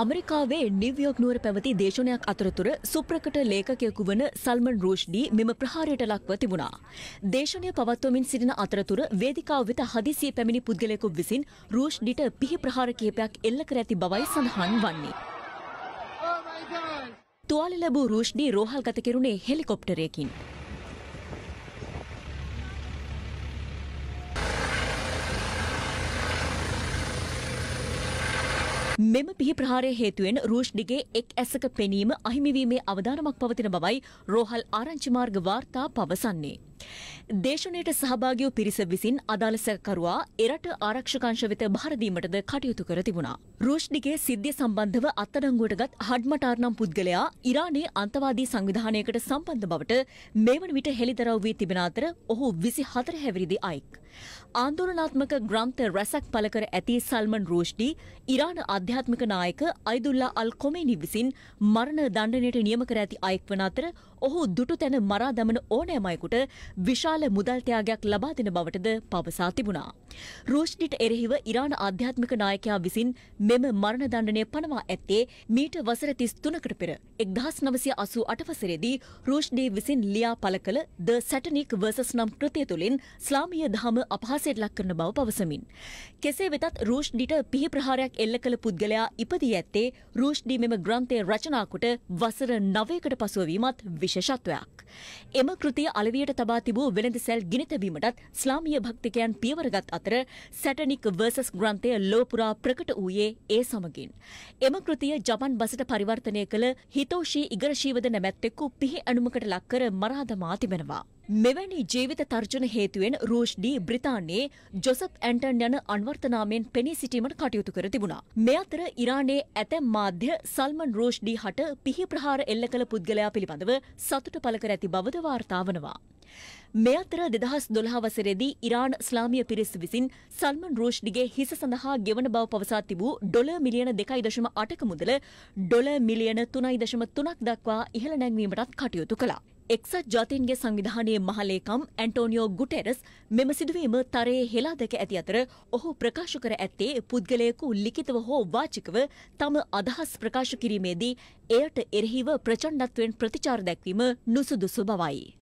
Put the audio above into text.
අමරිකාවේ New York නුවර පැවති දේශනයක් අතරතුර සුප්‍රකට ලේඛකයෙකු වන සල්මන් රෝෂ්ඩී මෙම ප්‍රහාරයට ලක්ව තිබුණා. දේශනය පවත්වමින් සිටින අතරතුර වේදිකාව වෙත හදිසිය පැමිණි පුද්ගලයෙකු විසින් රෝෂ්ඩීට පිහි ප්‍රහාර කිහිපයක් එල්ල කර ඇති බවයි සඳහන් වන්නේ. තුවාල ලැබූ රෝෂ්ඩී රෝහල්ගත කෙරුණේ හෙලිකොප්ටරයකින්. මෙම පිහි ප්‍රහාරය හේතුවෙන් රූෂ්ඩිගේ එක් ඇසක පෙනීම අහිමිවීමේ අවධානමක් පවතින බවයි රෝහල් ආරංචි මාර්ග වාර්තා පවසන්නේ. දේශනයට සහභාගිව පිරිස විසින් අදාළ සැකකරුවා එරට ආරක්ෂකංශ වෙත භාරදීමටද කටයුතු කර තිබුණා. රෝෂ්ඩිගේ සිද්ධිය සම්බන්ධව අත්අඩංගුවට ගත් හඩ්මටාර් නම් පුද්ගලයා ඉරානයේ අන්තවාදී සංවිධානයකට සම්බන්ධ බවට මේ වන විට හෙළිදරව් වී තිබෙන අතර ඔහු විසි හතර හැවිරිදි අයෙක්. ආන්දෝලනාත්මක ග්‍රන්ථ රැසක් පල කර ඇති සල්මන් රෝෂ්ඩි ඉරාන අධ්‍යාත්මික නායක අයිදුල්ලා අල් කොමේනි විසින් මරණ දණ්ඩනයට නියම කර ඇති අයෙක් වන අතර ඔහු දුටු තැන මරා දමන ඕනෑමයකුට විශාල මුදල් ත්‍යාගයක් ලබා දෙන බවටද පවසා තිබුණා. රෝෂ්නිට එරෙහිව ඉරාන ආධ්‍යාත්මික නායකයා විසින් මෙම මරණ දණ්ඩනය පනවා ඇත්තේ මීට වසර 33කට පෙර 1988 වසරේදී රෝෂ්නි විසින් ලියා පළ කළ The Satanic Verses නම් කෘතිය තුලින් ස්ලාමීය දහම අපහාසයට ලක් කරන බව පවසමින්. කෙසේ වෙතත් රෝෂ්නිට පිහි ප්‍රහාරයක් එල්ල කළ පුද්ගලයා ඉපදී ඇත්තේ රෝෂ්නි මෙම ග්‍රන්ථය රචනා කොට වසර 9කට පසුව වීමත් විශේෂත්වයක්. එම කෘතිය අලවියට තබා තිබූ වෙළඳ සැල් ගිනිතැබීමටත් ස්ලාමීය භක්තිකයන් පියවරගත් අතර සැටනික් වර්සස් ග්‍රන්ථය ලෝපුරා ප්‍රකට වූයේ ඒ සමගින්. එම කෘතිය ජපන් බසට පරිවර්තනය කළ හිතෝෂී ඉගරශීවද නැමැත්තෙක්කු පිහි අනුමකට ලක්කර මරාදමා තිබෙනවා. මෙවැනි ජීවිත තර්ජන හේතුවෙන් රූෂ්ඩී බ්‍රිතාන්‍යයේ ජොසප් ඇන්ටන් යන අන්වර්තනාමයෙන් පෙනී සිටීමට කටයුතු කර තිබුණා. මේ අතර ඉරානයේ ඇතැම් මාධ්‍ය සල්මන් රූෂ්ඩී හට පිහි ප්‍රහාර එල්ල කළ පුද්ගලයා පිළිබඳව සතුට පළ කර ඇති බවද වාර්තා වනවා. මේ අතර දෙදහස් දොළහ වසරේදී ඉරාන් ස්ලාමිය පිරිස් විසින් සල්මන් රූෂ්ඩිගේ හිස සඳහා ගෙවන බව පවසා තිබූ ඩොල මිලියන දෙකයි දශම අටක මුදල ඩොල මිලියන තුනයි දශම තුනක් දක්වා ඉහළ නැංවීමටත් කටයුතු කළා. එක්සත් ජාතීන්ගේ සංවිධානයේ මහලේකම් ඇන්ටෝනිියෝ ගුටෙරස් මෙම සිදුවීම තරයේ හෙලා දැක ඇති අතර ඔහු ප්‍රකාශ කර ඇත්තේ පුද්ගලයකු ලිකිතව හෝ වාචිකව තම අදහස් ප්‍රකාශ කිරීමේදී එයට එරෙහිව ප්‍රචණ්ඩත්වයෙන් ප්‍රතිචාර දැක්වීම නුසුදුසු බවයි.